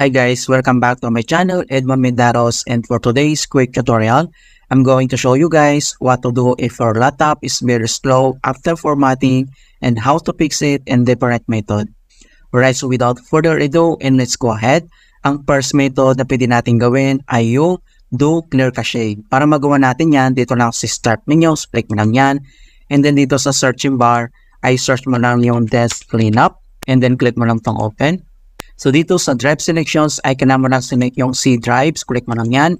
Hi guys, welcome back to my channel, Edmond Mendaros and for today's quick tutorial, I'm going to show you guys what to do if your laptop is very slow after formatting and how to fix it in different method. Alright, so without further ado and let's go ahead. Ang first method na pwede natin gawin ay yung do clear cache. Para magawa natin yan, dito lang sa si start menu, click mo lang yan. And then dito sa searching bar, ay search mo lang yung desk cleanup and then click mo lang tong open. So dito sa drive selections, icon naman na select yung C drives. Click mo lang yan.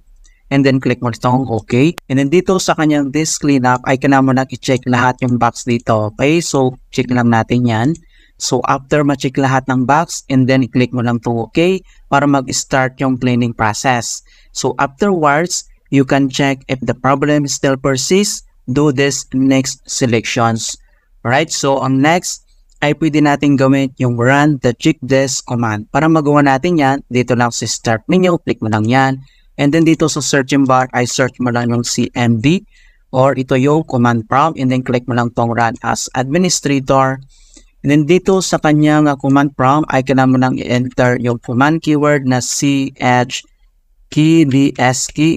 And then click mo itong OK. And then dito sa kanyang disk cleanup, icon naman na i-check lahat yung box dito. Okay, so check lang natin yan. So after ma-check lahat ng box and then click mo lang to OK para mag-start yung cleaning process. So afterwards, you can check if the problem still persists, do this next selections. Alright, so ang next, ay pwede natin gamit yung run the check command. Para magawa natin yan, dito lang sa start menu, click mo lang yan. And then dito sa searching bar, ay search mo lang yung CMD or ito yung command prompt and then click mo lang tong run as administrator. And then dito sa kanyang uh, command prompt, ay kailangan mo lang i-enter yung command keyword na CH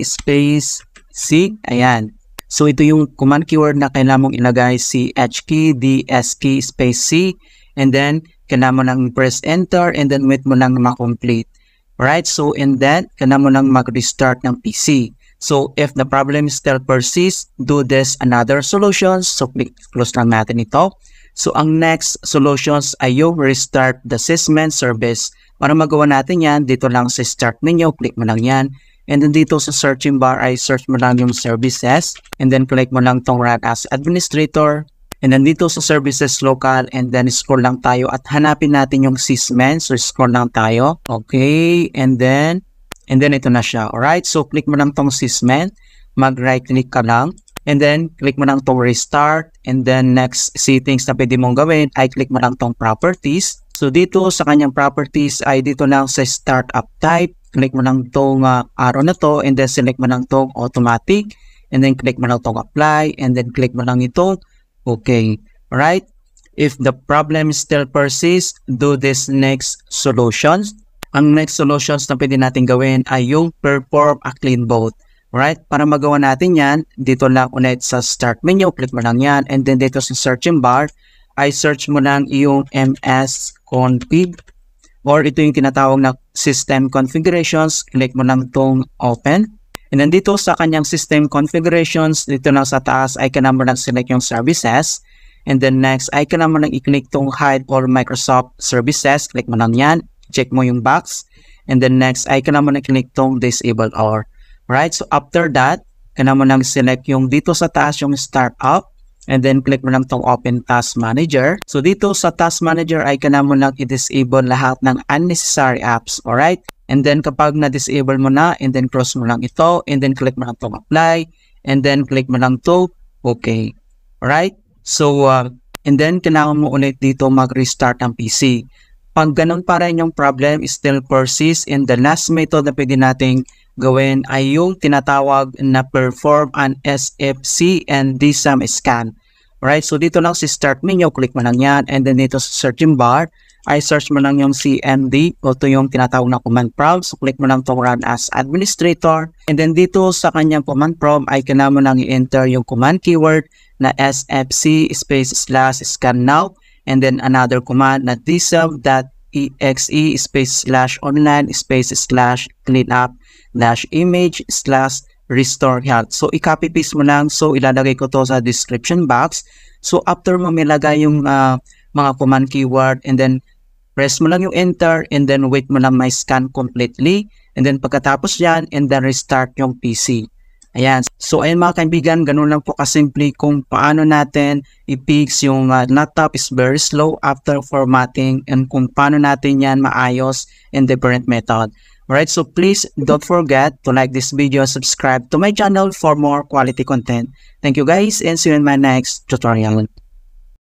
space, C. Ayan. So ito yung command keyword na kailangan mong ilagay si H key, D, key, space C, and then kailangan mo lang press enter and then wait mo lang makomplete. Alright, so and then kailangan mo nang mag-restart ng PC. So if the problem still persists, do this another solutions. So click close lang natin ito. So ang next solutions ay yung restart the assessment service. Para magawa natin yan, dito lang sa start ninyo, click mo lang yan. And then dito sa searching bar I search mo lang yung services and then click mo lang tong run as administrator. And then dito sa services local and then scroll lang tayo at hanapin natin yung sysmen. So scroll lang tayo. Okay, and then and then ito na siya. Alright, so click mo lang tong sysmen. Mag right click ka lang. And then, click mo lang tong restart. And then, next settings na pwede mong gawin, I click mo lang tong properties. So, dito sa kanyang properties ay dito lang sa startup type click mo lang tong uh, arrow na to and then select mo lang tong automatic and then click mo lang tong apply and then click mo lang ito. Okay. Alright? If the problem still persists, do this next solutions. Ang next solutions na pwede natin gawin ay yung perform a clean boat. Alright? Para magawa natin yan, dito lang ulit sa start menu, click mo lang yan and then dito sa searching bar, I search mo lang yung ms config or ito yung tinatawag na system configurations. Click mo lang tong open. And then dito sa kanyang system configurations, dito na sa taas, icon number lang select yung services. And then next, icon naman lang i-click tong hide or Microsoft services. Click mo lang yan. Check mo yung box. And then next, icon naman lang i-click tong disable or. Right? So after that, kailangan mo nang select yung dito sa taas yung startup. And then click mo lang tong Open Task Manager. So dito sa Task Manager ay kailangan mo lang i-disable lahat ng unnecessary apps. Alright? And then kapag na-disable mo na, and then cross mo lang ito, and then click mo lang tong Apply, and then click mo lang to OK. Alright? So, uh, and then kailangan mo ulit dito mag-restart ng PC. Pag ganun pa rin yung problem still persists in the last method na pwede nating gawin ay yung tinatawag na perform an SFC and DSAM scan. Right? So dito lang si start menu, click mo lang yan and then dito sa searching bar ay search mo lang yung CMD o ito yung tinatawag na command prompt. So click mo lang to run as administrator and then dito sa kanyang command prompt ay kailangan mo lang i-enter yung command keyword na SFC space slash scan now and then another command na disub.exe space slash online space slash cleanup dash image slash restore health. So, i-copy paste mo lang. So, ilalagay ko to sa description box. So, after mo milagay yung uh, mga command keyword and then press mo lang yung enter and then wait mo lang my scan completely. And then pagkatapos yan, and then restart yung PC. Ayan. So, ayan mga kaibigan, ganun lang po kasimple kung paano natin i-fix yung uh, laptop is very slow after formatting and kung paano natin yan maayos in different method. Alright, so please don't forget to like this video, and subscribe to my channel for more quality content. Thank you guys and see you in my next tutorial.